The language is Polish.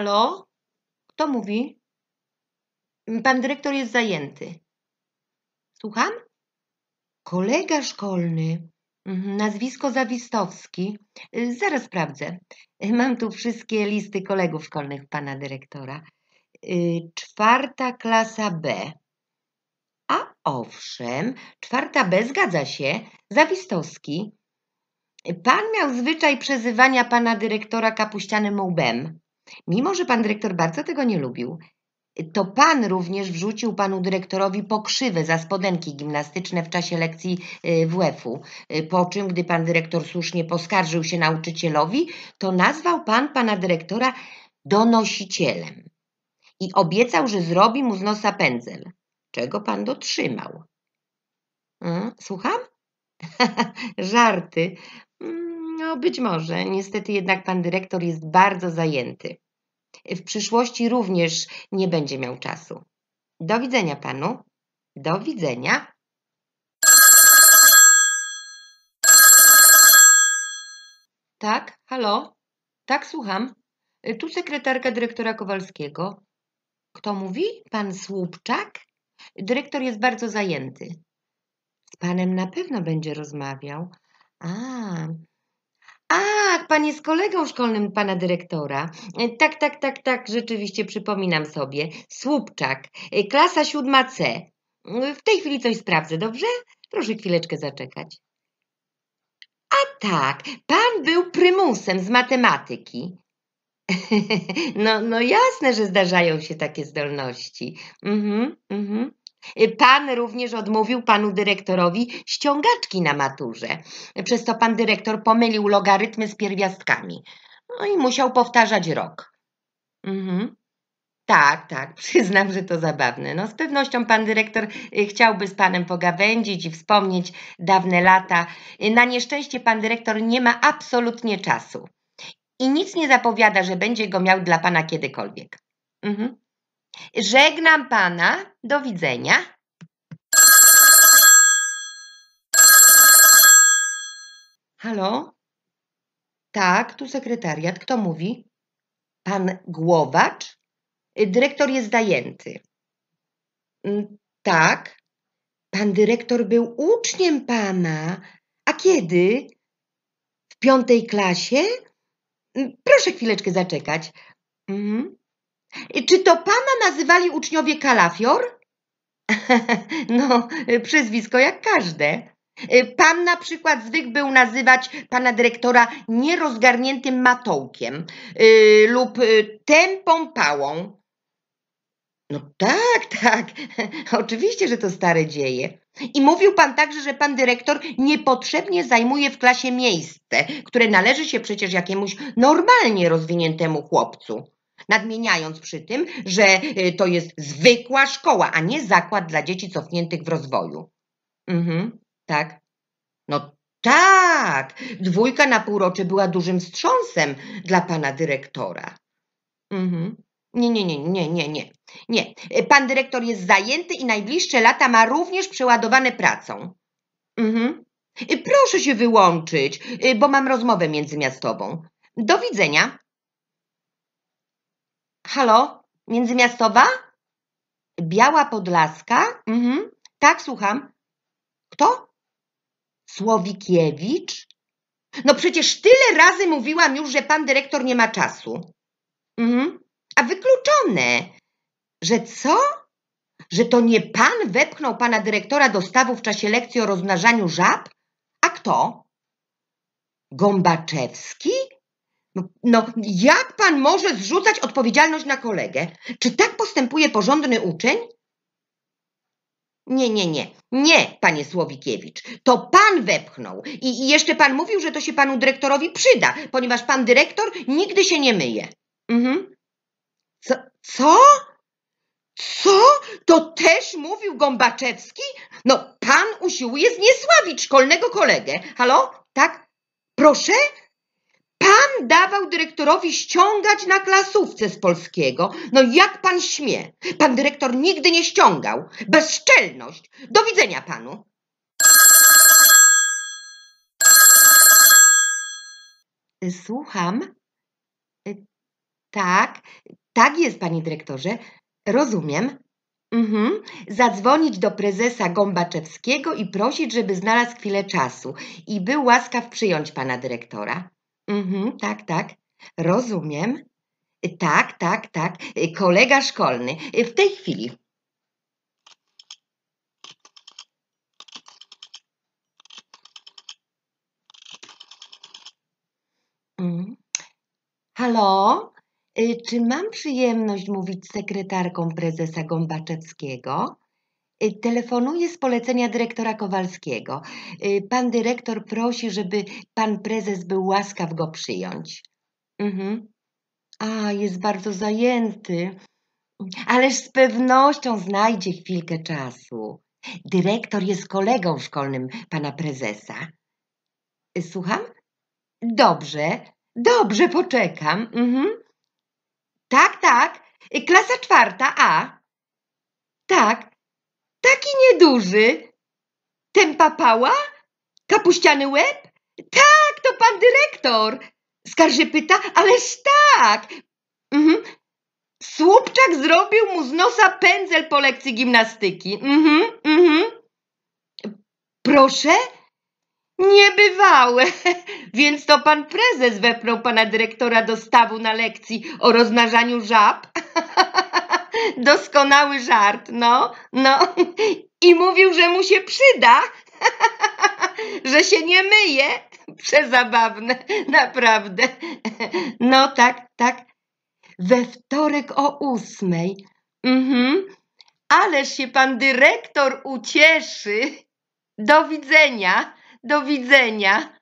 Halo? Kto mówi? Pan dyrektor jest zajęty. Słucham? Kolega szkolny. Mhm, nazwisko Zawistowski. Zaraz sprawdzę. Mam tu wszystkie listy kolegów szkolnych pana dyrektora. Y, czwarta klasa B. A owszem, czwarta B zgadza się. Zawistowski. Pan miał zwyczaj przezywania pana dyrektora kapuścianym łbem. Mimo, że pan dyrektor bardzo tego nie lubił, to pan również wrzucił panu dyrektorowi pokrzywę za spodenki gimnastyczne w czasie lekcji y, WF-u. Y, po czym, gdy pan dyrektor słusznie poskarżył się nauczycielowi, to nazwał pan pana dyrektora donosicielem i obiecał, że zrobi mu z nosa pędzel, czego pan dotrzymał. Mm, słucham? Żarty. Mm, no, być może. Niestety jednak pan dyrektor jest bardzo zajęty. W przyszłości również nie będzie miał czasu. Do widzenia panu. Do widzenia. Tak, halo? Tak, słucham. Tu sekretarka dyrektora Kowalskiego. Kto mówi? Pan Słupczak? Dyrektor jest bardzo zajęty. Z panem na pewno będzie rozmawiał. A, a, pan jest kolegą szkolnym pana dyrektora. E, tak, tak, tak, tak, rzeczywiście przypominam sobie. Słupczak, e, klasa siódma C. E, w tej chwili coś sprawdzę, dobrze? Proszę chwileczkę zaczekać. A tak, pan był prymusem z matematyki. No, no jasne, że zdarzają się takie zdolności. Mhm, mhm. Pan również odmówił panu dyrektorowi ściągaczki na maturze, przez to pan dyrektor pomylił logarytmy z pierwiastkami. No i musiał powtarzać rok. Mhm. Tak, tak, przyznam, że to zabawne. No, z pewnością pan dyrektor y, chciałby z panem pogawędzić i wspomnieć dawne lata. Y, na nieszczęście pan dyrektor nie ma absolutnie czasu i nic nie zapowiada, że będzie go miał dla pana kiedykolwiek. Mhm. Żegnam pana. Do widzenia. Halo? Tak, tu sekretariat. Kto mówi? Pan Głowacz? Y, dyrektor jest zajęty. Mm, tak. Pan dyrektor był uczniem pana. A kiedy? W piątej klasie? Mm, proszę chwileczkę zaczekać. Mhm. Czy to pana nazywali uczniowie kalafior? no, przezwisko jak każde. Y, pan na przykład zwykł był nazywać pana dyrektora nierozgarniętym matołkiem y, lub y, tępą pałą. No tak, tak, oczywiście, że to stare dzieje. I mówił pan także, że pan dyrektor niepotrzebnie zajmuje w klasie miejsce, które należy się przecież jakiemuś normalnie rozwiniętemu chłopcu nadmieniając przy tym, że y, to jest zwykła szkoła, a nie zakład dla dzieci cofniętych w rozwoju. Mhm, tak. No tak, dwójka na półrocze była dużym wstrząsem dla pana dyrektora. Mhm. Nie, nie, nie, nie, nie, nie. Nie. Pan dyrektor jest zajęty i najbliższe lata ma również przeładowane pracą. Mhm. Y, proszę się wyłączyć, y, bo mam rozmowę międzymiastową. Do widzenia. Halo, międzymiastowa? Biała Podlaska? Mhm. Tak, słucham. Kto? Słowikiewicz? No przecież tyle razy mówiłam już, że pan dyrektor nie ma czasu. Mhm. A wykluczone. Że co? Że to nie pan wepchnął pana dyrektora do stawu w czasie lekcji o rozmnażaniu żab? A kto? Gombaczewski? No, no, jak pan może zrzucać odpowiedzialność na kolegę? Czy tak postępuje porządny uczeń? Nie, nie, nie. Nie, panie Słowikiewicz. To pan wepchnął. I, I, jeszcze pan mówił, że to się panu dyrektorowi przyda, ponieważ pan dyrektor nigdy się nie myje. Mhm. Co? Co? Co? To też mówił Gombaczewski? No, pan usiłuje zniesławić szkolnego kolegę. Halo? Tak? Proszę? Sam dawał dyrektorowi ściągać na klasówce z polskiego. No jak pan śmie? Pan dyrektor nigdy nie ściągał. Bezczelność. Do widzenia panu. Słucham. Y, tak, tak jest, panie dyrektorze. Rozumiem. Mhm. Zadzwonić do prezesa Gombaczewskiego i prosić, żeby znalazł chwilę czasu i był łaskaw przyjąć pana dyrektora. Mhm, tak, tak. Rozumiem. Y, tak, tak, tak. Y, kolega szkolny. Y, w tej chwili. Mm. Halo? Czy mam przyjemność mówić z sekretarką prezesa Gombaczewskiego? Y, telefonuję z polecenia dyrektora Kowalskiego. Y, pan dyrektor prosi, żeby pan prezes był łaskaw go przyjąć. Mhm. A, jest bardzo zajęty. Ależ z pewnością znajdzie chwilkę czasu. Dyrektor jest kolegą szkolnym pana prezesa. Y, słucham? Dobrze, dobrze, poczekam. Mhm. Tak, tak. Klasa czwarta A. Tak, Taki nieduży. Ten papała? Kapuściany łeb? Tak, to pan dyrektor. Skarży pyta, ależ tak. Mhm. Słupczak zrobił mu z nosa pędzel po lekcji gimnastyki. Mhm, mhm. Proszę? Niebywałe. Więc to pan prezes wepnął pana dyrektora do stawu na lekcji o rozmnażaniu żab. Doskonały żart, no, no. I mówił, że mu się przyda, że się nie myje. Przezabawne, naprawdę. No tak, tak. We wtorek o ósmej. Mhm. Ależ się pan dyrektor ucieszy. Do widzenia, do widzenia.